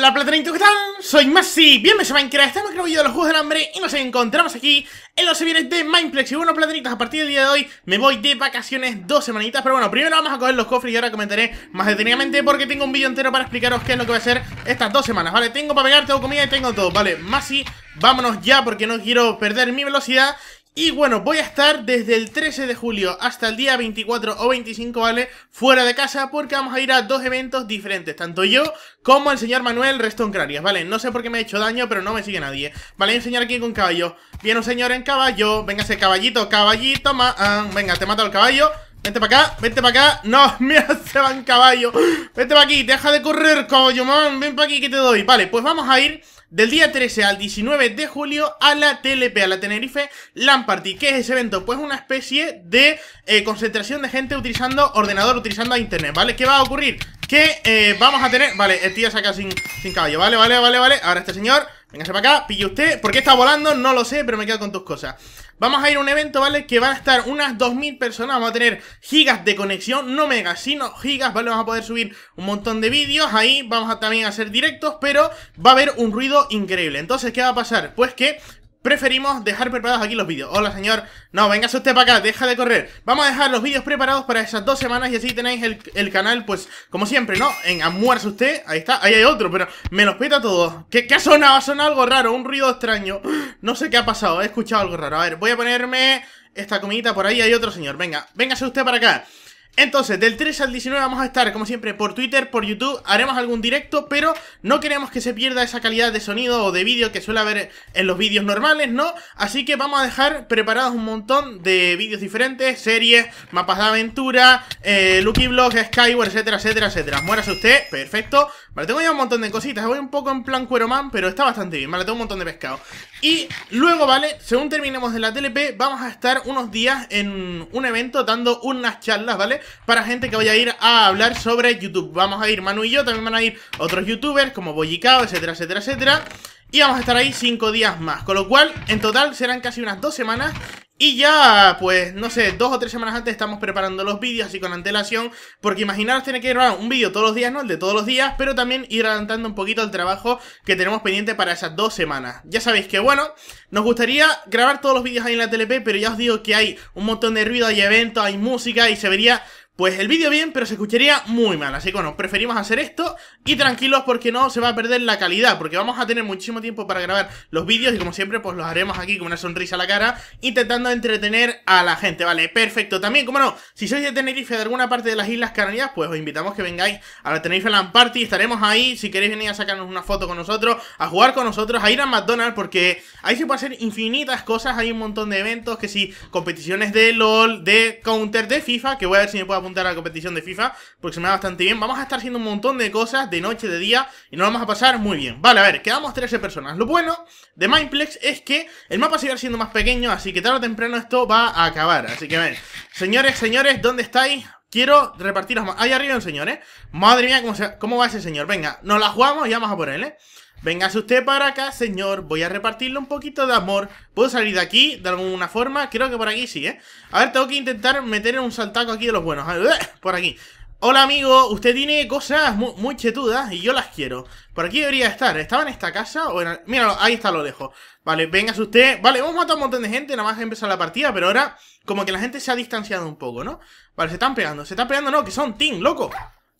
Hola Platanito, ¿qué tal? Soy Masi, bienvenidos a Minecraft, estamos creo vídeo de los Juegos del Hambre y nos encontramos aquí en los servidores de Mindplex. Y bueno Platanitos, a partir del día de hoy me voy de vacaciones dos semanitas Pero bueno, primero vamos a coger los cofres y ahora comentaré más detenidamente porque tengo un vídeo entero para explicaros qué es lo que va a hacer estas dos semanas Vale, tengo para pegar, tengo comida y tengo todo, vale, Masi, vámonos ya porque no quiero perder mi velocidad y bueno, voy a estar desde el 13 de julio hasta el día 24 o 25, ¿vale? Fuera de casa porque vamos a ir a dos eventos diferentes, tanto yo como el señor Manuel Restón ¿vale? No sé por qué me he hecho daño, pero no me sigue nadie. Vale, enseñar aquí con caballo. Viene un señor en caballo, venga ese caballito, caballito, ah, venga, te mato el caballo. Vente para acá, vente para acá No, mira, se va en caballo Vente para aquí, deja de correr, coño, man Ven para aquí que te doy Vale, pues vamos a ir del día 13 al 19 de julio a la TLP, a la Tenerife Lamparty Party. ¿Qué es ese evento? Pues una especie de eh, concentración de gente utilizando ordenador, utilizando internet, ¿vale? ¿Qué va a ocurrir? Que eh, vamos a tener... Vale, el tío saca sin, sin caballo, ¿vale? Vale, vale, vale. Ahora este señor... Véngase para acá, pille usted. ¿Por qué está volando? No lo sé, pero me quedo con tus cosas. Vamos a ir a un evento, ¿vale? Que van a estar unas 2.000 personas. Vamos a tener gigas de conexión, no megas, sino gigas, ¿vale? Vamos a poder subir un montón de vídeos. Ahí vamos a también hacer directos, pero va a haber un ruido increíble. Entonces, ¿qué va a pasar? Pues que Preferimos dejar preparados aquí los vídeos. Hola, señor. No, véngase usted para acá, deja de correr. Vamos a dejar los vídeos preparados para esas dos semanas y así tenéis el, canal, pues, como siempre, ¿no? En almuerzo usted. Ahí está, ahí hay otro, pero me los peta todo. ¿Qué, ¿Qué ha sonado? Ha sonado algo raro, un ruido extraño. No sé qué ha pasado, he escuchado algo raro. A ver, voy a ponerme esta comidita por ahí. Hay otro señor. Venga, véngase usted para acá. Entonces, del 3 al 19 vamos a estar, como siempre, por Twitter, por YouTube, haremos algún directo, pero no queremos que se pierda esa calidad de sonido o de vídeo que suele haber en los vídeos normales, ¿no? Así que vamos a dejar preparados un montón de vídeos diferentes, series, mapas de aventura, eh, Lucky Blog, Skyward, etcétera, etcétera, etcétera. Muérase usted, perfecto. Vale, tengo ya un montón de cositas, voy un poco en plan Cuero Man pero está bastante bien, vale, tengo un montón de pescado. Y luego, ¿vale? Según terminemos de la TLP, vamos a estar unos días en un evento dando unas charlas, ¿vale? para gente que vaya a ir a hablar sobre YouTube. Vamos a ir Manu y yo, también van a ir otros youtubers como Boyicao, etcétera, etcétera, etcétera. Y vamos a estar ahí 5 días más, con lo cual en total serán casi unas 2 semanas y ya, pues, no sé, dos o tres semanas antes estamos preparando los vídeos así con antelación, porque imaginaros tener que grabar un vídeo todos los días, ¿no? El de todos los días, pero también ir adelantando un poquito el trabajo que tenemos pendiente para esas dos semanas. Ya sabéis que, bueno, nos gustaría grabar todos los vídeos ahí en la TLP, pero ya os digo que hay un montón de ruido, hay eventos, hay música y se vería pues el vídeo bien, pero se escucharía muy mal. Así que bueno, preferimos hacer esto y tranquilos porque no se va a perder la calidad, porque vamos a tener muchísimo tiempo para grabar los vídeos y como siempre pues los haremos aquí con una sonrisa a la cara, intentando entretener a la gente, ¿vale? Perfecto. También, como no, si sois de Tenerife de alguna parte de las Islas Canarias, pues os invitamos que vengáis a la Tenerife Land Party, estaremos ahí, si queréis venir a sacarnos una foto con nosotros, a jugar con nosotros, a ir a McDonald's, porque ahí se pueden hacer infinitas cosas, hay un montón de eventos, que sí, competiciones de LOL, de Counter, de FIFA, que voy a ver si me puedo apuntar a la competición de FIFA porque se me da bastante bien. Vamos a estar haciendo un montón de cosas de noche, de día y nos vamos a pasar muy bien. Vale, a ver, quedamos 13 personas. Lo bueno de Mindplex es que el mapa sigue siendo más pequeño, así que tarde o temprano esto va a acabar. Así que a ver, señores, señores, ¿dónde estáis? Quiero repartiros más. Ahí arriba un señor, ¿eh? Madre mía, cómo, va ese señor. Venga, nos la jugamos y vamos a ponerle. él, ¿eh? Véngase usted para acá, señor. Voy a repartirle un poquito de amor. ¿Puedo salir de aquí de alguna forma? Creo que por aquí sí, ¿eh? A ver, tengo que intentar meter un saltaco aquí de los buenos. ¡eh! Por aquí. Hola amigo, usted tiene cosas muy, chetudas y yo las quiero. Por aquí debería estar. ¿Estaba en esta casa o en...? El... Míralo, ahí está lo lejos. Vale, venga, usted. Vale, hemos matado a un montón de gente, nada más empezado la partida, pero ahora como que la gente se ha distanciado un poco, ¿no? Vale, se están pegando. Se están pegando, no, que son team, loco.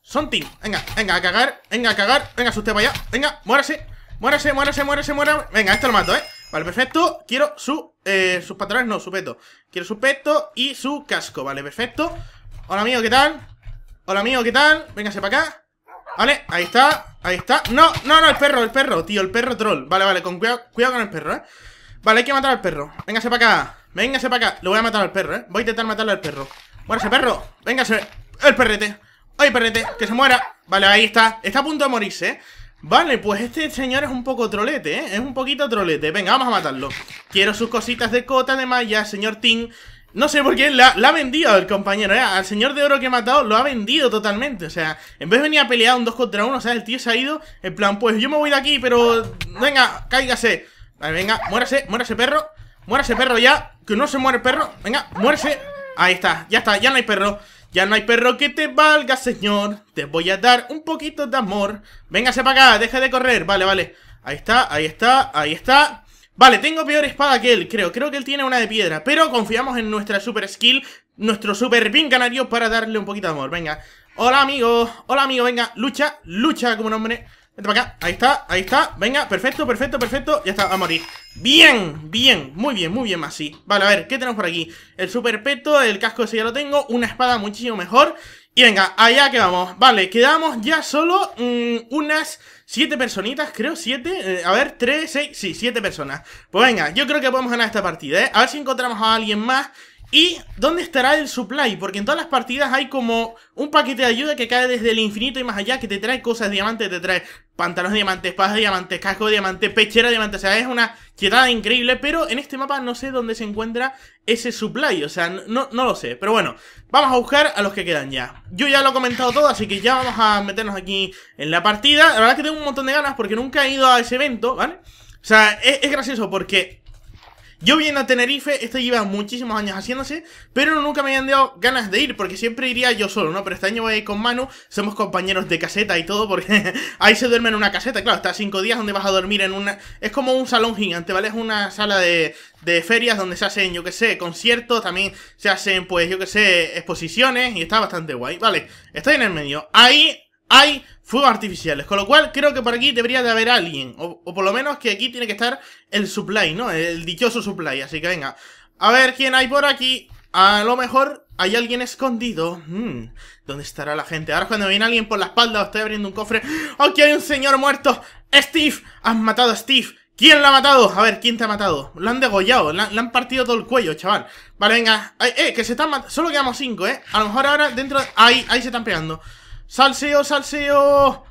Son team. Venga, venga, a cagar, venga, a cagar. Venga, usted para allá. Venga, muérase. Muérase, muérase, muérase, muérase. Venga, esto lo mato, ¿eh? Vale, perfecto. Quiero su... Eh, sus patrones no, su peto. Quiero su peto y su casco. Vale, perfecto. Hola amigo, ¿qué tal? Hola, amigo, ¿qué tal? Véngase para acá Vale, ahí está, ahí está No, no, no, el perro, el perro, tío, el perro troll Vale, vale, con cuidado, con el perro, eh Vale, hay que matar al perro, véngase para acá Véngase para acá, Le voy a matar al perro, eh Voy a intentar matarle al perro Muérase, perro, véngase El perrete, ay, perrete, que se muera Vale, ahí está, está a punto de morirse, eh Vale, pues este señor es un poco trolete, ¿eh? Es un poquito trolete. Venga, vamos a matarlo. Quiero sus cositas de cota de malla, señor Ting. No sé por qué la, ha vendido el compañero, ¿eh? Al señor de oro que he matado lo ha vendido totalmente. O sea, en vez de venir a pelear un 2 contra 1, o sea, el tío se ha ido. En plan, pues yo me voy de aquí, pero. Venga, cáigase. venga, muérase, muérase perro. Muérase perro ya. Que no se muere perro. Venga, muérase. Ahí está, ya está, ya no hay perro. Ya no hay perro que te valga, señor. Te voy a dar un poquito de amor. Véngase para acá, deja de correr. Vale, vale. Ahí está, ahí está, ahí está. Vale, tengo peor espada que él, creo. Creo que él tiene una de piedra. Pero confiamos en nuestra super skill, nuestro super pin canario para darle un poquito de amor. Venga. Hola, amigo. Hola, amigo. Venga, lucha. Lucha como nombre. Vente para acá. Ahí está, ahí está. Venga, perfecto, perfecto, perfecto. Ya está, va a morir. Bien, bien. Muy bien, muy bien, más Vale, a ver, ¿qué tenemos por aquí? El super peto, el casco ese ya lo tengo. Una espada muchísimo mejor. Y venga, allá que vamos. Vale, quedamos ya solo mm, unas siete personitas, creo, siete. Eh, a ver, tres, seis, sí, siete personas. Pues venga, yo creo que podemos ganar esta partida, ¿eh? A ver si encontramos a alguien más ¿Y dónde estará el supply? Porque en todas las partidas hay como un paquete de ayuda que cae desde el infinito y más allá, que te trae cosas de diamantes, te trae pantalones de diamantes, espadas de diamantes, casco de diamantes, pechera de diamantes O sea, es una quietada increíble, pero en este mapa no sé dónde se encuentra ese supply. O sea, no, no lo sé. Pero bueno, vamos a buscar a los que quedan ya. Yo ya lo he comentado todo, así que ya vamos a meternos aquí en la partida. La verdad que tengo un montón de ganas porque nunca he ido a ese evento, ¿vale? O sea, es, es gracioso porque yo vine a Tenerife, esto lleva muchísimos años haciéndose, pero nunca me habían dado ganas de ir, porque siempre iría yo solo, ¿no? Pero este año voy con Manu, somos compañeros de caseta y todo, porque ahí se duerme en una caseta, claro, está cinco días donde vas a dormir en una... Es como un salón gigante, ¿vale? Es una sala de, de ferias donde se hacen, yo que sé, conciertos, también se hacen, pues, yo que sé, exposiciones, y está bastante guay, ¿vale? Estoy en el medio. Ahí hay fuegos artificiales. Con lo cual, creo que por aquí debería de haber alguien. O, por lo menos que aquí tiene que estar el supply, ¿no? El dichoso supply. Así que venga. A ver quién hay por aquí. A lo mejor hay alguien escondido. Hmm. ¿Dónde estará la gente? Ahora cuando viene alguien por la espalda o estoy abriendo un cofre. ¡Aquí ¡Oh, hay un señor muerto! ¡Steve! ¡Has matado a Steve! ¿Quién lo ha matado? A ver, ¿quién te ha matado? Lo han degollado, le han, partido todo el cuello, chaval Vale, venga, eh, que se están matando Solo quedamos cinco, eh, a lo mejor ahora dentro de... Ahí, ahí se están pegando ¡Salseo, salseo!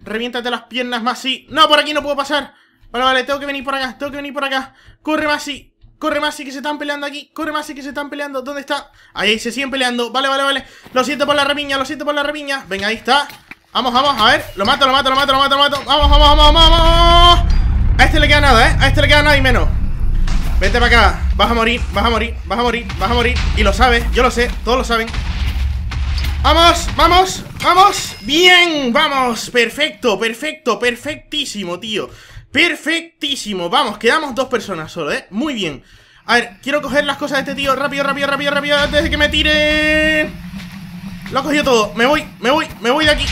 Reviéntate las piernas, Masi. ¡No, por aquí no puedo pasar! Vale, vale, tengo que venir por acá, tengo que venir por acá. ¡Corre, Masi! Corre, Masi, que se están peleando aquí. Corre, Masi, que se están peleando. ¿Dónde está? Ahí, se siguen peleando. Vale, vale, vale. Lo siento por la rapiña, lo siento por la remiña. Venga, ahí está. Vamos, vamos, a ver. Lo mato, lo mato, lo mato, lo mato, lo mato. Vamos, vamos, vamos, vamos. A este le queda nada, ¿eh? A este le queda nada y menos. Vete para acá. Vas a morir, vas a morir, vas a morir, vas a morir. Y lo sabes, yo lo sé, todos lo saben. ¡Vamos! ¡Vamos! ¡Vamos! ¡Bien! ¡Vamos! Perfecto, perfecto, perfectísimo, tío Perfectísimo, vamos, quedamos dos personas solo, ¿eh? Muy bien A ver, quiero coger las cosas de este tío Rápido, rápido, rápido, rápido, antes de que me tire Lo ha cogido todo Me voy, me voy, me voy de aquí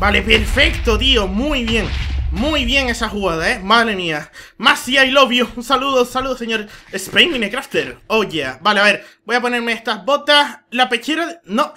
Vale, perfecto, tío, muy bien muy bien esa jugada, ¿eh? Madre mía. Más I love you. Un saludo, un saludo, señor Spain Minecrafter. Oh, yeah. Vale, a ver. Voy a ponerme estas botas. La pechera... No.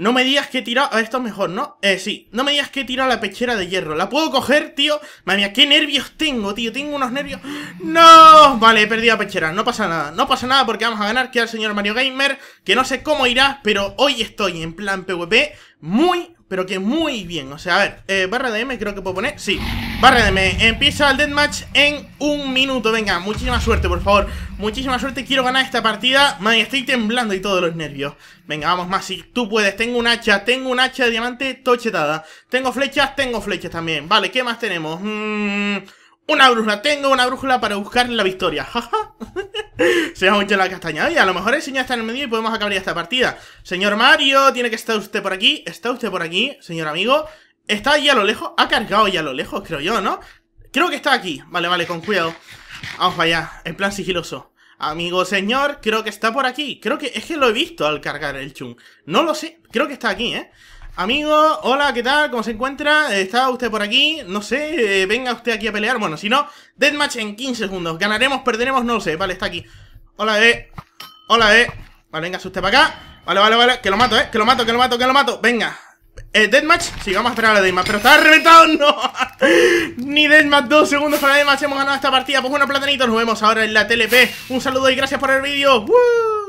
No me digas que he tirado... Ah, esto es mejor, ¿no? Eh, sí. No me digas que he tirado la pechera de hierro. ¿La puedo coger, tío? Madre qué nervios tengo, tío. Tengo unos nervios... ¡No! Vale, he perdido la pechera. No pasa nada. No pasa nada porque vamos a ganar. Queda el señor Mario Gamer. Que no sé cómo irá, pero hoy estoy en plan PvP. Muy, pero que muy bien. O sea, a ver. Eh, barra de M creo que puedo poner. Sí. Barra de M. Empieza el deathmatch en un minuto. Venga, muchísima suerte, por favor. Muchísima suerte, quiero ganar esta partida. Madre estoy temblando y todos los nervios. Venga, vamos más, si tú puedes. Tengo un hacha, tengo un hacha de diamante tochetada. Tengo flechas, tengo flechas también. Vale, ¿qué más tenemos? Mmm... Una brújula, tengo una brújula para buscar la victoria. Jaja. Se mucho la castaña. Oye, a lo mejor el señor está en el medio y podemos acabar ya esta partida. Señor Mario, tiene que estar usted por aquí. Está usted por aquí, señor amigo. Está ahí a lo lejos. Ha cargado ya a lo lejos, creo yo, ¿no? Creo que está aquí. Vale, vale, con cuidado. Vamos para allá, en plan sigiloso. Amigo señor, creo que está por aquí. Creo que es que lo he visto al cargar el chung. No lo sé, creo que está aquí, ¿eh? Amigo, hola, ¿qué tal? ¿Cómo se encuentra? ¿Está usted por aquí? No sé, eh, venga usted aquí a pelear. Bueno, si no, deathmatch en 15 segundos. Ganaremos, perderemos, no lo sé. Vale, está aquí. Hola, eh. Hola, eh. Vale, venga, usted para acá. Vale, vale, vale. Que lo mato, eh. Que lo mato, que lo mato, que lo mato. Venga, eh, Deathmatch, sí, vamos a esperar a la Pero está reventado, no Ni Deathmatch, dos segundos para Deathmatch Hemos ganado esta partida, pues bueno, platanito, Nos vemos ahora en la TLP Un saludo y gracias por el vídeo ¡Woo!